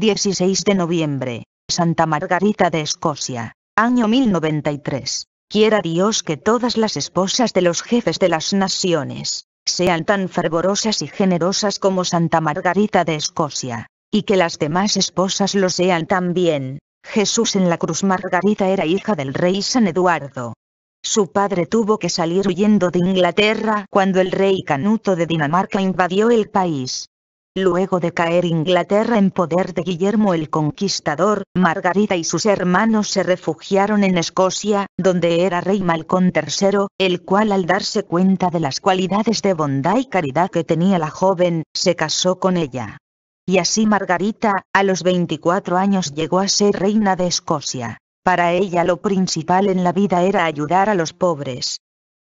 16 de noviembre, Santa Margarita de Escocia, año 1093. Quiera Dios que todas las esposas de los jefes de las naciones sean tan fervorosas y generosas como Santa Margarita de Escocia, y que las demás esposas lo sean también. Jesús en la cruz Margarita era hija del rey San Eduardo. Su padre tuvo que salir huyendo de Inglaterra cuando el rey Canuto de Dinamarca invadió el país. Luego de caer Inglaterra en poder de Guillermo el Conquistador, Margarita y sus hermanos se refugiaron en Escocia, donde era rey Malcón III, el cual al darse cuenta de las cualidades de bondad y caridad que tenía la joven, se casó con ella. Y así Margarita, a los 24 años llegó a ser reina de Escocia. Para ella lo principal en la vida era ayudar a los pobres,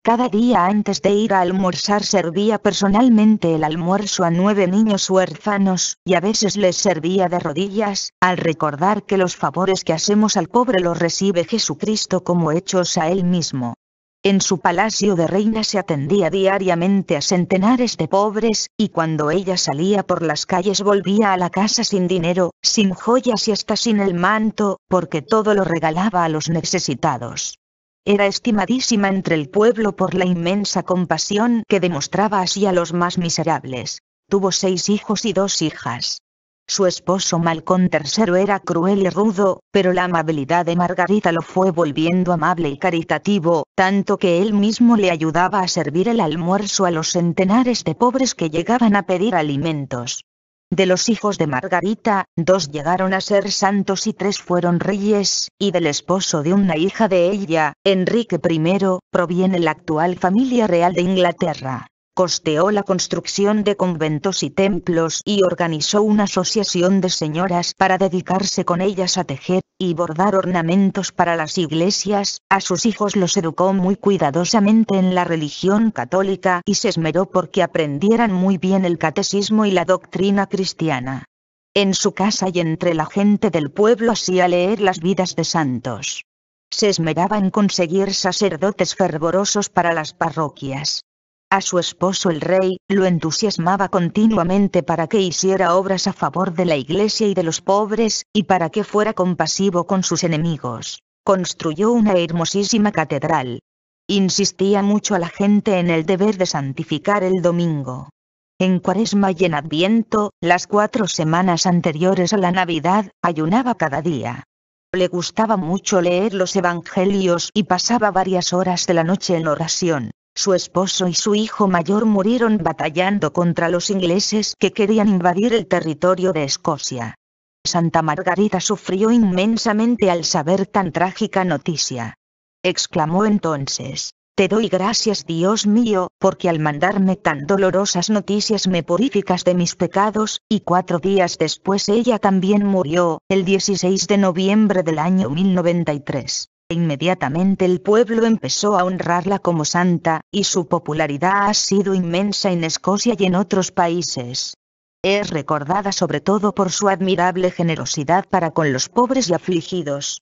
cada día antes de ir a almorzar servía personalmente el almuerzo a nueve niños huérfanos, y a veces les servía de rodillas, al recordar que los favores que hacemos al pobre los recibe Jesucristo como hechos a él mismo. En su palacio de reina se atendía diariamente a centenares de pobres, y cuando ella salía por las calles volvía a la casa sin dinero, sin joyas y hasta sin el manto, porque todo lo regalaba a los necesitados. Era estimadísima entre el pueblo por la inmensa compasión que demostraba así a los más miserables. Tuvo seis hijos y dos hijas. Su esposo Malcón III era cruel y rudo, pero la amabilidad de Margarita lo fue volviendo amable y caritativo, tanto que él mismo le ayudaba a servir el almuerzo a los centenares de pobres que llegaban a pedir alimentos. De los hijos de Margarita, dos llegaron a ser santos y tres fueron reyes, y del esposo de una hija de ella, Enrique I, proviene la actual familia real de Inglaterra costeó la construcción de conventos y templos y organizó una asociación de señoras para dedicarse con ellas a tejer y bordar ornamentos para las iglesias, a sus hijos los educó muy cuidadosamente en la religión católica y se esmeró porque aprendieran muy bien el catecismo y la doctrina cristiana. En su casa y entre la gente del pueblo hacía leer las vidas de santos. Se esmeraba en conseguir sacerdotes fervorosos para las parroquias. A su esposo el rey, lo entusiasmaba continuamente para que hiciera obras a favor de la iglesia y de los pobres, y para que fuera compasivo con sus enemigos. Construyó una hermosísima catedral. Insistía mucho a la gente en el deber de santificar el domingo. En cuaresma y en adviento, las cuatro semanas anteriores a la Navidad, ayunaba cada día. Le gustaba mucho leer los evangelios y pasaba varias horas de la noche en oración. Su esposo y su hijo mayor murieron batallando contra los ingleses que querían invadir el territorio de Escocia. Santa Margarita sufrió inmensamente al saber tan trágica noticia. Exclamó entonces, Te doy gracias Dios mío, porque al mandarme tan dolorosas noticias me purificas de mis pecados, y cuatro días después ella también murió, el 16 de noviembre del año 1093. Inmediatamente el pueblo empezó a honrarla como santa, y su popularidad ha sido inmensa en Escocia y en otros países. Es recordada sobre todo por su admirable generosidad para con los pobres y afligidos.